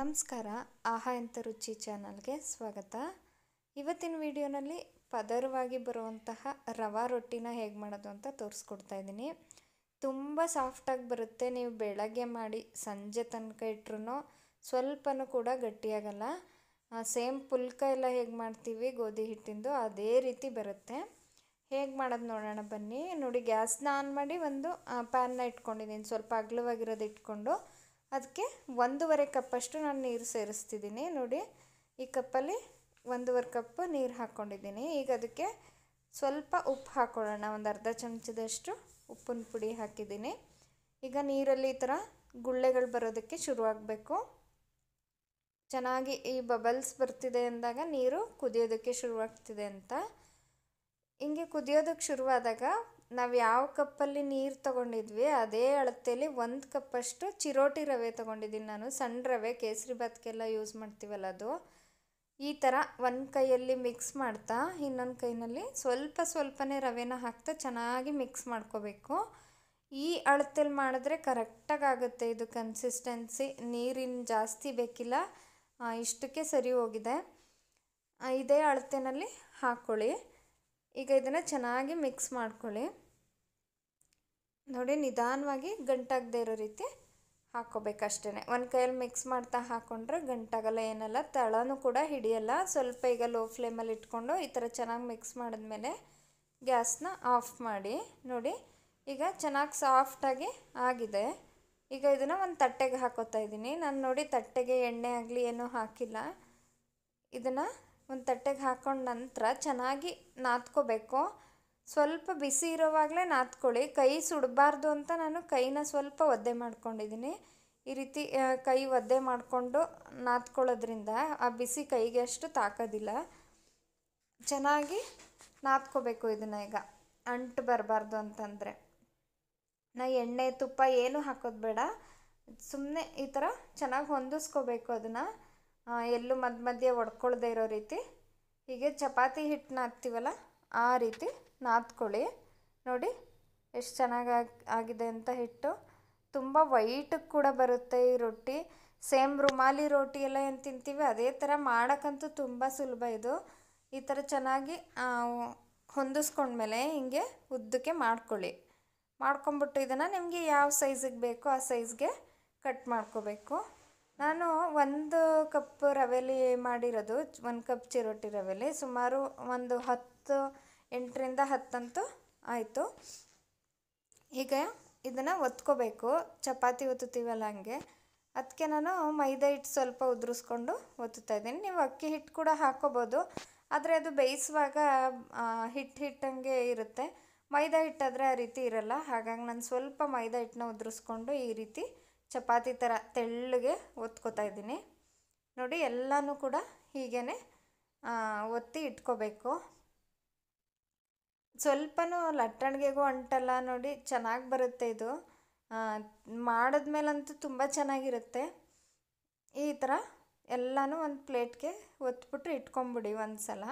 ನಮಸ್ಕಾರ ಆಹಾ ಎಂಥ ರುಚಿ ಚಾನಲ್ಗೆ ಸ್ವಾಗತ ಇವತ್ತಿನ ವಿಡಿಯೋನಲ್ಲಿ ಪದರವಾಗಿ ಬರುವಂತಹ ರವಾ ರೊಟ್ಟಿನ ಹೇಗೆ ಮಾಡೋದು ಅಂತ ತೋರಿಸ್ಕೊಡ್ತಾ ಇದ್ದೀನಿ ತುಂಬ ಸಾಫ್ಟಾಗಿ ಬರುತ್ತೆ ನೀವು ಬೆಳಗ್ಗೆ ಮಾಡಿ ಸಂಜೆ ತನಕ ಇಟ್ರೂ ಸ್ವಲ್ಪನೂ ಕೂಡ ಗಟ್ಟಿಯಾಗಲ್ಲ ಸೇಮ್ ಪುಲ್ಕ ಎಲ್ಲ ಹೇಗೆ ಮಾಡ್ತೀವಿ ಗೋಧಿ ಹಿಟ್ಟಿಂದು ಅದೇ ರೀತಿ ಬರುತ್ತೆ ಹೇಗೆ ಮಾಡೋದು ನೋಡೋಣ ಬನ್ನಿ ನೋಡಿ ಗ್ಯಾಸ್ನ ಆನ್ ಮಾಡಿ ಒಂದು ಪ್ಯಾನ್ನ ಇಟ್ಕೊಂಡಿದ್ದೀನಿ ಸ್ವಲ್ಪ ಅಗಲವಾಗಿರೋದು ಇಟ್ಕೊಂಡು ಅದಕ್ಕೆ ಒಂದೂವರೆ ಕಪ್ಪಷ್ಟು ನಾನು ನೀರು ಸೇರಿಸ್ತಿದ್ದೀನಿ ನೋಡಿ ಈ ಕಪ್ಪಲ್ಲಿ ಒಂದೂವರೆ ಕಪ್ ನೀರು ಹಾಕ್ಕೊಂಡಿದ್ದೀನಿ ಈಗ ಅದಕ್ಕೆ ಸ್ವಲ್ಪ ಉಪ್ಪು ಹಾಕ್ಕೊಳ್ಳೋಣ ಒಂದು ಅರ್ಧ ಚಮಚದಷ್ಟು ಉಪ್ಪಿನ ಪುಡಿ ಹಾಕಿದ್ದೀನಿ ಈಗ ನೀರಲ್ಲಿ ಈ ಥರ ಗುಳ್ಳೆಗಳು ಬರೋದಕ್ಕೆ ಶುರುವಾಗಬೇಕು ಚೆನ್ನಾಗಿ ಈ ಬಬಲ್ಸ್ ಬರ್ತಿದೆ ಅಂದಾಗ ನೀರು ಕುದಿಯೋದಕ್ಕೆ ಶುರುವಾಗ್ತಿದೆ ಅಂತ ಹಿಂಗೆ ಕುದಿಯೋದಕ್ಕೆ ಶುರುವಾದಾಗ ನಾವು ಯಾವ ಕಪ್ಪಲ್ಲಿ ನೀರು ತಗೊಂಡಿದ್ವಿ ಅದೇ ಅಳತೆಯಲ್ಲಿ ಒಂದು ಕಪ್ಪಷ್ಟು ಚಿರೋಟಿ ರವೆ ತೊಗೊಂಡಿದ್ದೀನಿ ನಾನು ಸಣ್ಣ ರವೆ ಕೇಸರಿ ಬಾತ್ಗೆಲ್ಲ ಯೂಸ್ ಮಾಡ್ತೀವಲ್ಲ ಅದು ಈ ಥರ ಒಂದು ಕೈಯಲ್ಲಿ ಮಿಕ್ಸ್ ಮಾಡ್ತಾ ಇನ್ನೊಂದು ಕೈನಲ್ಲಿ ಸ್ವಲ್ಪ ಸ್ವಲ್ಪನೇ ರವೆನ ಹಾಕ್ತಾ ಚೆನ್ನಾಗಿ ಮಿಕ್ಸ್ ಮಾಡ್ಕೋಬೇಕು ಈ ಅಳತೆಯಲ್ಲಿ ಮಾಡಿದ್ರೆ ಕರೆಕ್ಟಾಗಿ ಆಗುತ್ತೆ ಇದು ಕನ್ಸಿಸ್ಟೆನ್ಸಿ ನೀರಿನ ಜಾಸ್ತಿ ಬೇಕಿಲ್ಲ ಇಷ್ಟಕ್ಕೆ ಸರಿ ಹೋಗಿದೆ ಇದೇ ಅಳತೆಯಲ್ಲಿ ಹಾಕ್ಕೊಳ್ಳಿ ಈಗ ಇದನ್ನು ಚೆನ್ನಾಗಿ ಮಿಕ್ಸ್ ಮಾಡ್ಕೊಳ್ಳಿ ನೋಡಿ ನಿಧಾನವಾಗಿ ಗಂಟಾಗದೇ ಇರೋ ರೀತಿ ಹಾಕ್ಕೋಬೇಕಷ್ಟೇ ಒಂದು ಕೈಯಲ್ಲಿ ಮಿಕ್ಸ್ ಮಾಡ್ತಾ ಹಾಕ್ಕೊಂಡ್ರೆ ಗಂಟಾಗಲ್ಲ ಏನಲ್ಲ ತಳನೂ ಕೂಡ ಹಿಡಿಯಲ್ಲ ಸ್ವಲ್ಪ ಈಗ ಲೋ ಫ್ಲೇಮಲ್ಲಿ ಇಟ್ಕೊಂಡು ಈ ಥರ ಚೆನ್ನಾಗಿ ಮಿಕ್ಸ್ ಮಾಡಿದ್ಮೇಲೆ ಗ್ಯಾಸ್ನ ಆಫ್ ಮಾಡಿ ನೋಡಿ ಈಗ ಚೆನ್ನಾಗಿ ಸಾಫ್ಟಾಗಿ ಆಗಿದೆ ಈಗ ಇದನ್ನು ಒಂದು ತಟ್ಟೆಗೆ ಹಾಕೋತಾ ಇದ್ದೀನಿ ನಾನು ನೋಡಿ ತಟ್ಟೆಗೆ ಎಣ್ಣೆ ಆಗಲಿ ಏನೂ ಹಾಕಿಲ್ಲ ಇದನ್ನು ಒಂದು ತಟ್ಟೆಗೆ ಹಾಕೊಂಡ ನಂತರ ಚೆನ್ನಾಗಿ ನಾದ್ಕೋಬೇಕು ಸ್ವಲ್ಪ ಬಿಸಿ ಇರೋವಾಗಲೇ ನಾದ್ಕೊಳ್ಳಿ ಕೈ ಸುಡಬಾರ್ದು ಅಂತ ನಾನು ಕೈನ ಸ್ವಲ್ಪ ಒದ್ದೆ ಮಾಡ್ಕೊಂಡಿದ್ದೀನಿ ಈ ರೀತಿ ಕೈ ಒದ್ದೆ ಮಾಡಿಕೊಂಡು ನಾದ್ಕೊಳ್ಳೋದ್ರಿಂದ ಆ ಬಿಸಿ ಕೈಗೆ ಅಷ್ಟು ತಾಕೋದಿಲ್ಲ ಚೆನ್ನಾಗಿ ನಾದ್ಕೋಬೇಕು ಇದನ್ನು ಈಗ ಅಂಟು ಬರಬಾರ್ದು ಅಂತಂದರೆ ನಾ ಎಣ್ಣೆ ತುಪ್ಪ ಏನು ಹಾಕೋದು ಬೇಡ ಸುಮ್ಮನೆ ಈ ಥರ ಚೆನ್ನಾಗಿ ಹೊಂದಿಸ್ಕೋಬೇಕು ಅದನ್ನು ಎಲ್ಲೂ ಮಧ್ಯ ಮಧ್ಯೆ ಒಡ್ಕೊಳ್ದೆ ಇರೋ ರೀತಿ ಹೀಗೆ ಚಪಾತಿ ಹಿಟ್ಟು ನಾದ್ತೀವಲ್ಲ ಆ ರೀತಿ ನಾದ್ಕೊಳ್ಳಿ ನೋಡಿ ಎಷ್ಟು ಚೆನ್ನಾಗಿ ಆಗಿದೆ ಅಂತ ಹಿಟ್ಟು ತುಂಬ ವೈಟಿಗೆ ಕೂಡ ಬರುತ್ತೆ ಈ ರೊಟ್ಟಿ ಸೇಮ್ ರುಮಾಲಿ ರೊಟ್ಟಿ ಎಲ್ಲ ಏನು ತಿಂತೀವಿ ಅದೇ ಥರ ಮಾಡೋಕ್ಕಂತೂ ತುಂಬ ಸುಲಭ ಇದು ಈ ಥರ ಚೆನ್ನಾಗಿ ಹೊಂದಿಸ್ಕೊಂಡ್ಮೇಲೆ ಹಿಂಗೆ ಉದ್ದಕ್ಕೆ ಮಾಡ್ಕೊಳ್ಳಿ ಮಾಡ್ಕೊಂಬಿಟ್ಟು ಇದನ್ನು ನಿಮಗೆ ಯಾವ ಸೈಜಿಗೆ ಬೇಕೋ ಆ ಸೈಜ್ಗೆ ಕಟ್ ಮಾಡ್ಕೋಬೇಕು ನಾನು ಒಂದು ಕಪ್ ರವೆಲಿ ಮಾಡಿರೋದು ಒಂದು ಕಪ್ ಚಿರೋಟಿ ರವೆಲಿ ಸುಮಾರು ಒಂದು ಹತ್ತು ಎಂಟರಿಂದ ಹತ್ತಂತೂ ಆಯಿತು ಈಗ ಇದನ್ನು ಒತ್ಕೋಬೇಕು ಚಪಾತಿ ಒತ್ತುತ್ತೀವಲ್ಲ ಹಂಗೆ ಅದಕ್ಕೆ ನಾನು ಮೈದಾ ಹಿಟ್ಟು ಸ್ವಲ್ಪ ಉದುರಿಸ್ಕೊಂಡು ಒತ್ತುತ್ತಾ ಇದ್ದೀನಿ ನೀವು ಅಕ್ಕಿ ಹಿಟ್ಟು ಕೂಡ ಹಾಕೋಬೋದು ಆದರೆ ಅದು ಬೇಯಿಸುವಾಗ ಹಿಟ್ಟು ಹಿಟ್ಟಂಗೆ ಇರುತ್ತೆ ಮೈದಾ ಹಿಟ್ಟಾದರೆ ಆ ರೀತಿ ಇರಲ್ಲ ಹಾಗಾಗಿ ನಾನು ಸ್ವಲ್ಪ ಮೈದಾ ಹಿಟ್ಟನ್ನ ಉದುರಿಸ್ಕೊಂಡು ಈ ರೀತಿ ಚಪಾತಿ ಥರ ತೆಳ್ಳಗೆ ಒತ್ಕೋತಾ ಇದ್ದೀನಿ ನೋಡಿ ಎಲ್ಲನೂ ಕೂಡ ಹೀಗೇ ಒತ್ತಿ ಇಟ್ಕೋಬೇಕು ಸ್ವಲ್ಪನೂ ಲಟ್ಟಣಿಗೆಗೂ ಅಂಟಲ್ಲ ನೋಡಿ ಚೆನ್ನಾಗಿ ಬರುತ್ತೆ ಇದು ಮಾಡಿದ್ಮೇಲಂತೂ ತುಂಬ ಚೆನ್ನಾಗಿರುತ್ತೆ ಈ ಥರ ಎಲ್ಲನೂ ಒಂದು ಪ್ಲೇಟ್ಗೆ ಒತ್ಬಿಟ್ಟು ಇಟ್ಕೊಂಬಿಡಿ ಒಂದು ಸಲ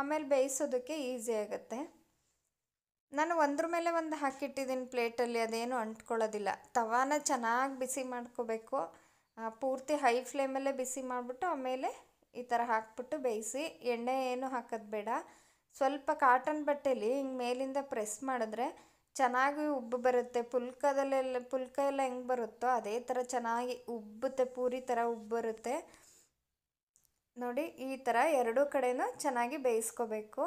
ಆಮೇಲೆ ಬೇಯಿಸೋದಕ್ಕೆ ಈಸಿ ಆಗುತ್ತೆ ನಾನು ಒಂದ್ರ ಮೇಲೆ ಒಂದು ಹಾಕಿಟ್ಟಿದ್ದೀನಿ ಪ್ಲೇಟಲ್ಲಿ ಅದೇನು ಅಂಟ್ಕೊಳ್ಳೋದಿಲ್ಲ ತವಾನ ಚೆನ್ನಾಗಿ ಬಿಸಿ ಮಾಡ್ಕೋಬೇಕು ಪೂರ್ತಿ ಹೈ ಫ್ಲೇಮಲ್ಲೇ ಬಿಸಿ ಮಾಡಿಬಿಟ್ಟು ಆಮೇಲೆ ಈ ಥರ ಹಾಕ್ಬಿಟ್ಟು ಬೇಯಿಸಿ ಎಣ್ಣೆ ಏನು ಹಾಕೋದು ಬೇಡ ಸ್ವಲ್ಪ ಕಾಟನ್ ಬಟ್ಟೆಲಿ ಹಿಂಗೆ ಮೇಲಿಂದ ಪ್ರೆಸ್ ಮಾಡಿದ್ರೆ ಚೆನ್ನಾಗಿ ಉಬ್ಬು ಬರುತ್ತೆ ಪುಲ್ಕದಲ್ಲೆಲ್ಲ ಪುಲ್ಕ ಎಲ್ಲ ಹೆಂಗೆ ಬರುತ್ತೋ ಅದೇ ಥರ ಚೆನ್ನಾಗಿ ಉಬ್ಬುತ್ತೆ ಪೂರಿ ಥರ ಉಬ್ಬು ಬರುತ್ತೆ ನೋಡಿ ಈ ಥರ ಎರಡೂ ಕಡೆಯೂ ಚೆನ್ನಾಗಿ ಬೇಯಿಸ್ಕೋಬೇಕು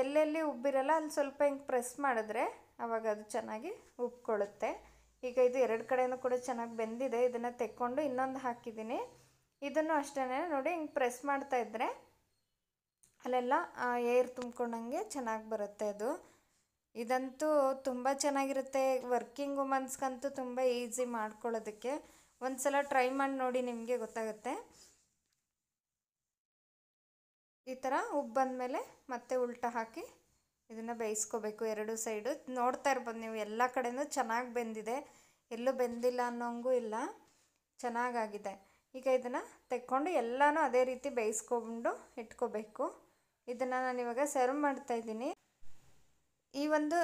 ಎಲ್ಲೆಲ್ಲಿ ಉಬ್ಬಿರಲ್ಲ ಅಲ್ಲಿ ಸ್ವಲ್ಪ ಹಿಂಗೆ ಪ್ರೆಸ್ ಮಾಡಿದ್ರೆ ಆವಾಗ ಅದು ಚೆನ್ನಾಗಿ ಉಬ್ಕೊಳ್ಳುತ್ತೆ ಈಗ ಇದು ಎರಡು ಕಡೆಯೂ ಕೂಡ ಚೆನ್ನಾಗಿ ಬೆಂದಿದೆ ಇದನ್ನು ತೆಕ್ಕೊಂಡು ಇನ್ನೊಂದು ಹಾಕಿದ್ದೀನಿ ಇದನ್ನು ಅಷ್ಟೇ ನೋಡಿ ಹಿಂಗೆ ಪ್ರೆಸ್ ಮಾಡ್ತಾ ಇದ್ದರೆ ಅಲ್ಲೆಲ್ಲ ಏರ್ ತುಂಬ್ಕೊಂಡಂಗೆ ಚೆನ್ನಾಗಿ ಬರುತ್ತೆ ಅದು ಇದಂತೂ ತುಂಬ ಚೆನ್ನಾಗಿರುತ್ತೆ ವರ್ಕಿಂಗ್ ವುಮನ್ಸ್ಗಂತೂ ತುಂಬ ಈಸಿ ಮಾಡ್ಕೊಳ್ಳೋದಕ್ಕೆ ಒಂದು ಸಲ ಟ್ರೈ ಮಾಡಿ ನೋಡಿ ನಿಮಗೆ ಗೊತ್ತಾಗುತ್ತೆ ಈ ಥರ ಬಂದ ಮೇಲೆ ಮತ್ತೆ ಉಲ್ಟ ಹಾಕಿ ಇದನ್ನು ಬೇಯಿಸ್ಕೋಬೇಕು ಎರಡು ಸೈಡು ನೋಡ್ತಾ ಇರ್ಬೋದು ನೀವು ಎಲ್ಲ ಕಡೆಯೂ ಚೆನ್ನಾಗಿ ಬೆಂದಿದೆ ಎಲ್ಲೂ ಬೆಂದಿಲ್ಲ ಅನ್ನೋಂಗೂ ಇಲ್ಲ ಚೆನ್ನಾಗಾಗಿದೆ ಈಗ ಇದನ್ನು ತೆಕ್ಕೊಂಡು ಎಲ್ಲನೂ ಅದೇ ರೀತಿ ಬೇಯಿಸ್ಕೊಂಡು ಇಟ್ಕೋಬೇಕು ಇದನ್ನು ನಾನು ಇವಾಗ ಸರ್ವ್ ಇದ್ದೀನಿ ಈ ಒಂದು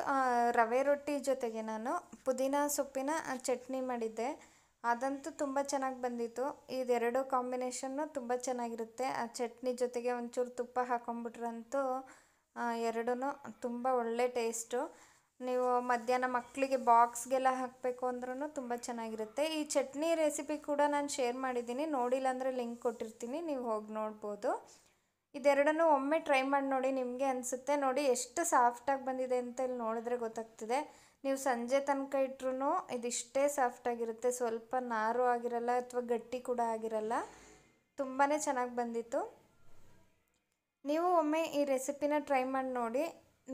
ರವೆ ರೊಟ್ಟಿ ಜೊತೆಗೆ ನಾನು ಪುದೀನ ಸೊಪ್ಪಿನ ಚಟ್ನಿ ಮಾಡಿದ್ದೆ ಅದಂತೂ ತುಂಬ ಚೆನ್ನಾಗಿ ಬಂದಿತ್ತು ಇದೆರಡು ಕಾಂಬಿನೇಷನ್ನು ತುಂಬ ಚೆನ್ನಾಗಿರುತ್ತೆ ಆ ಚಟ್ನಿ ಜೊತೆಗೆ ಒಂಚೂರು ತುಪ್ಪ ಹಾಕೊಂಡ್ಬಿಟ್ರಂತೂ ಎರಡೂ ತುಂಬ ಒಳ್ಳೆ ಟೇಸ್ಟು ನೀವು ಮಧ್ಯಾಹ್ನ ಮಕ್ಕಳಿಗೆ ಬಾಕ್ಸ್ಗೆಲ್ಲ ಹಾಕಬೇಕು ಅಂದ್ರೂ ತುಂಬ ಚೆನ್ನಾಗಿರುತ್ತೆ ಈ ಚಟ್ನಿ ರೆಸಿಪಿ ಕೂಡ ನಾನು ಶೇರ್ ಮಾಡಿದ್ದೀನಿ ನೋಡಿಲ್ಲ ಅಂದರೆ ಲಿಂಕ್ ಕೊಟ್ಟಿರ್ತೀನಿ ನೀವು ಹೋಗಿ ನೋಡ್ಬೋದು ಇದೆರಡನ್ನೂ ಒಮ್ಮೆ ಟ್ರೈ ಮಾಡಿ ನೋಡಿ ನಿಮಗೆ ಅನಿಸುತ್ತೆ ನೋಡಿ ಎಷ್ಟು ಸಾಫ್ಟಾಗಿ ಬಂದಿದೆ ಅಂತ ಇಲ್ಲಿ ನೋಡಿದ್ರೆ ಗೊತ್ತಾಗ್ತಿದೆ ನೀವು ಸಂಜೆ ತನಕ ಇಟ್ರೂ ಇದಿಷ್ಟೇ ಸಾಫ್ಟಾಗಿರುತ್ತೆ ಸ್ವಲ್ಪ ನಾರು ಆಗಿರಲ್ಲ ಅಥವಾ ಗಟ್ಟಿ ಕೂಡ ಆಗಿರಲ್ಲ ತುಂಬಾ ಚೆನ್ನಾಗಿ ಬಂದಿತ್ತು ನೀವು ಒಮ್ಮೆ ಈ ರೆಸಿಪಿನ ಟ್ರೈ ಮಾಡಿ ನೋಡಿ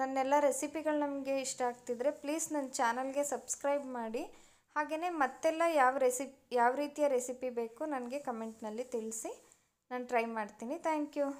ನನ್ನೆಲ್ಲ ರೆಸಿಪಿಗಳು ನಮಗೆ ಇಷ್ಟ ಆಗ್ತಿದ್ರೆ ಪ್ಲೀಸ್ ನನ್ನ ಚಾನಲ್ಗೆ ಸಬ್ಸ್ಕ್ರೈಬ್ ಮಾಡಿ ಹಾಗೆಯೇ ಮತ್ತೆಲ್ಲ ಯಾವ ರೆಸಿಪ್ ಯಾವ ರೀತಿಯ ರೆಸಿಪಿ ಬೇಕು ನನಗೆ ಕಮೆಂಟ್ನಲ್ಲಿ ತಿಳಿಸಿ ನಾನು ಟ್ರೈ ಮಾಡ್ತೀನಿ ಥ್ಯಾಂಕ್ ಯು